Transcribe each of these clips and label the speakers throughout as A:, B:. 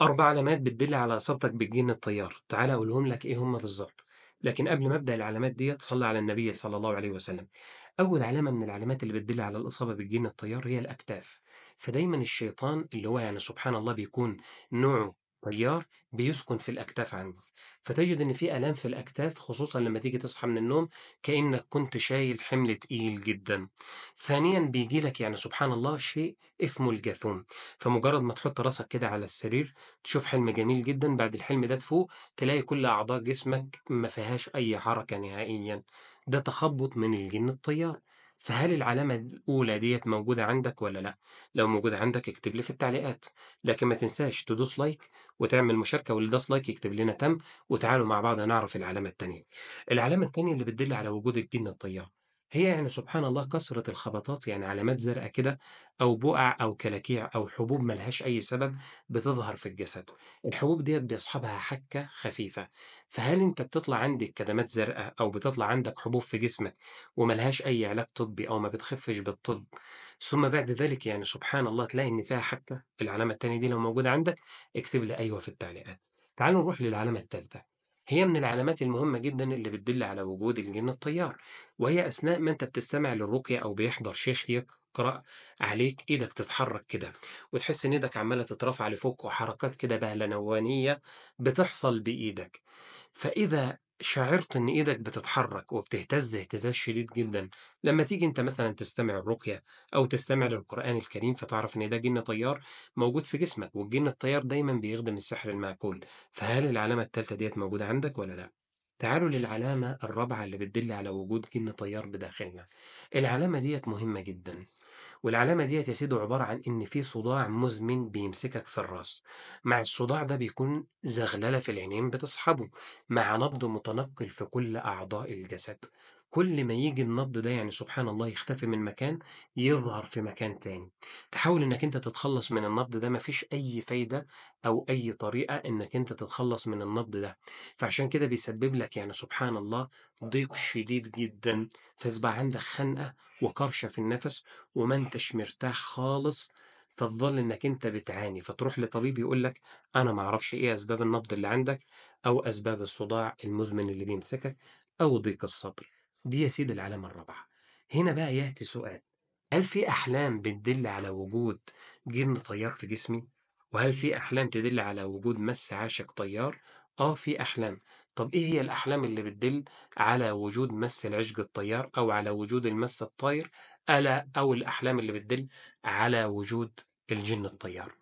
A: أربع علامات بتدل على إصابتك بالجن الطيار تعال أقولهم لك إيه هما بالظبط لكن قبل ما أبدأ العلامات دي صلى على النبي صلى الله عليه وسلم أول علامة من العلامات اللي بتدل على الإصابة بالجن الطيار هي الأكتاف فدايما الشيطان اللي هو يعني سبحان الله بيكون نوعه التيار بيسكن في الأكتاف عندك فتجد إن في آلام في الأكتاف خصوصا لما تيجي تصحى من النوم كأنك كنت شايل حمل تقيل جدا ثانيا بيجي لك يعني سبحان الله شيء اسمه الجاثوم فمجرد ما تحط راسك كده على السرير تشوف حلم جميل جدا بعد الحلم ده تفوق تلاقي كل أعضاء جسمك ما فيهاش أي حركة نهائيا ده تخبط من الجن الطيار فهل العلامة الأولى ديت موجودة عندك ولا لأ؟ لو موجودة عندك اكتب لي في التعليقات، لكن ما تنساش تدوس لايك وتعمل مشاركة واللي داس لايك يكتب لنا تم وتعالوا مع بعض نعرف العلامة التانية. العلامة التانية اللي بتدل على وجود الجن الطيار، هي يعني سبحان الله كثرة الخبطات يعني علامات زرقاء كده أو بقع أو كلاكيع أو حبوب ملهاش أي سبب بتظهر في الجسد الحبوب ديت بيصحبها حكة خفيفة فهل أنت بتطلع عندك كدمات زرقاء أو بتطلع عندك حبوب في جسمك وملهاش أي علاج طبي أو ما بتخفش بالطب ثم بعد ذلك يعني سبحان الله تلاقي إن فيها حكة العلامة التانية دي لو موجودة عندك اكتب لي أيوة في التعليقات تعالوا نروح للعلامة الثالثة هي من العلامات المهمة جدا اللي بتدل على وجود الجن الطيار وهي أثناء ما أنت بتستمع للرقية أو بيحضر شيخ يقرأ عليك إيدك تتحرك كده وتحس إن إيدك عمالة تترفع لفوق وحركات كده بهلنوانية بتحصل بإيدك فإذا شعرت إن إيدك بتتحرك وبتهتز اهتزاز شديد جدا لما تيجي أنت مثلا تستمع الرقية أو تستمع للقرآن الكريم فتعرف إن ده جن طيار موجود في جسمك والجن الطيار دايما بيخدم السحر المعقول فهل العلامة التالتة ديت موجودة عندك ولا لأ؟ تعالوا للعلامة الرابعة اللي بتدل على وجود جن طيار بداخلنا العلامة ديت مهمة جدا والعلامة دي يا سيدي عبارة عن إن في صداع مزمن بيمسكك في الراس مع الصداع ده بيكون زغللة في العينين بتصحبه مع نبض متنقل في كل أعضاء الجسد كل ما يجي النبض ده يعني سبحان الله يختفي من مكان يظهر في مكان تاني تحاول انك انت تتخلص من النبض ده مفيش اي فايدة او اي طريقة انك انت تتخلص من النبض ده فعشان كده بيسبب لك يعني سبحان الله ضيق شديد جدا فاصبح عندك خنقة وكرشة في النفس وما انتش مرتاح خالص فتظل انك انت بتعاني فتروح لطبيب يقول لك انا ما اعرفش ايه اسباب النبض اللي عندك او اسباب الصداع المزمن اللي بيمسكك او ضيق الصدر دي يا سيدي العلامة الرابعة هنا بقى يأتي سؤال هل في أحلام بتدل على وجود جن طيار في جسمي؟ وهل في أحلام تدل على وجود مس عاشق طيار؟ آه في أحلام طب إيه هي الأحلام اللي بتدل على وجود مس العشق الطيار أو على وجود المس الطاير ألا أو الأحلام اللي بتدل على وجود الجن الطيار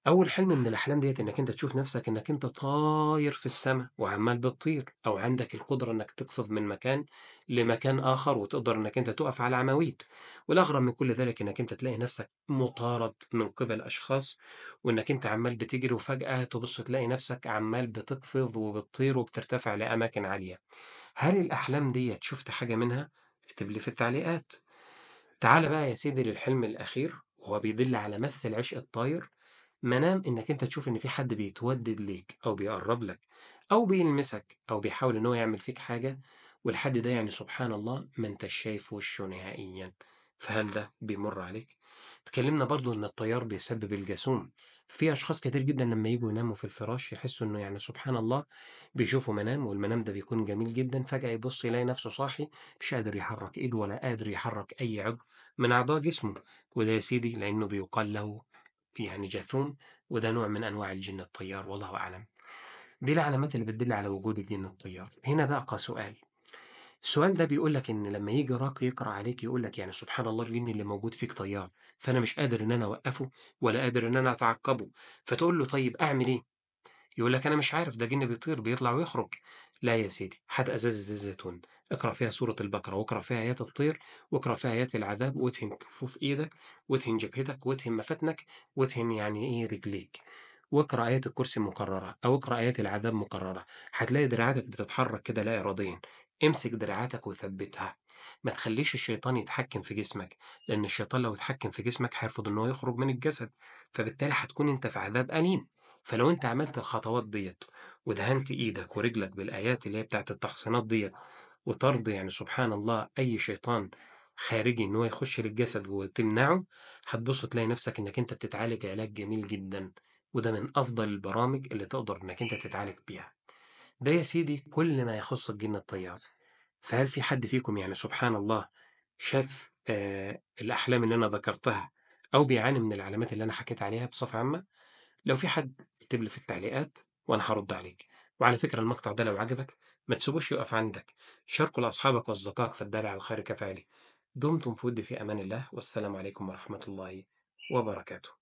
A: اول حلم من الاحلام ديت انك انت تشوف نفسك انك انت طاير في السماء وعمال بتطير او عندك القدره انك تقفز من مكان لمكان اخر وتقدر انك انت تقف على عواميد والاغرب من كل ذلك انك انت تلاقي نفسك مطارد من قبل اشخاص وانك انت عمال بتجري وفجاه تبص تلاقي نفسك عمال بتقفز وبتطير وبترتفع لاماكن عاليه هل الاحلام ديت شفت حاجه منها اكتب لي في التعليقات تعال بقى يا سيدي للحلم الاخير وهو بيدل على مس العشق الطاير منام انك انت تشوف ان في حد بيتودد ليك او بيقرب لك او بيلمسك او بيحاول ان هو يعمل فيك حاجه والحد ده يعني سبحان الله ما انتش شايف وشه نهائيا فهل ده بيمر عليك؟ اتكلمنا برضو ان التيار بيسبب الجاسوم في اشخاص كتير جدا لما يجوا يناموا في الفراش يحسوا انه يعني سبحان الله بيشوفوا منام والمنام ده بيكون جميل جدا فجأة يبص يلاقي نفسه صاحي مش قادر يحرك ايده ولا قادر يحرك اي عضو من اعضاء جسمه وده يا سيدي لانه بيقال له يعني جاثوم وده نوع من أنواع الجن الطيار والله أعلم دي العلامات اللي بتدل على وجود الجن الطيار هنا بقى سؤال السؤال ده بيقول لك ان لما يجي راقي يقرا عليك يقول لك يعني سبحان الله الجن اللي موجود فيك طيار فانا مش قادر ان انا اوقفه ولا قادر ان انا اتعقبه فتقول له طيب اعمل ايه يقول لك انا مش عارف ده جن بيطير بيطلع ويخرج لا يا سيدي هات أزاز الزيتون اقرأ فيها سورة البقرة واقرأ فيها آيات الطير واقرأ فيها آيات العذاب وادهن كفوف إيدك وادهن جبهتك وادهن مفاتنك وادهن يعني إيه رجليك واقرأ آيات الكرسي مكررة أو اقرأ آيات العذاب مكررة هتلاقي دراعاتك بتتحرك كده لا إراديا امسك دراعاتك وثبتها ما تخليش الشيطان يتحكم في جسمك لأن الشيطان لو اتحكم في جسمك هيرفض إن هو يخرج من الجسد فبالتالي هتكون أنت في عذاب أليم فلو انت عملت الخطوات ديت ودهنت ايدك ورجلك بالايات اللي هي بتاعت التحصينات ديت وطرد يعني سبحان الله اي شيطان خارجي ان هو يخش للجسد وتمنعه هتبص تلاقي نفسك انك انت بتتعالج علاج جميل جدا وده من افضل البرامج اللي تقدر انك انت تتعالج بيها ده يا سيدي كل ما يخص الجن الطيار فهل في حد فيكم يعني سبحان الله شاف آه الأحلام اللي أنا ذكرتها أو بيعاني من العلامات اللي أنا حكيت عليها بصفة عامة لو في حد اكتب لي في التعليقات وانا هرد عليك وعلى فكره المقطع ده لو عجبك ما تسيبوش يقف عندك شاركه لاصحابك واصدقائك فالدلع على الخير كفالي دمتم في ود في امان الله والسلام عليكم ورحمه الله وبركاته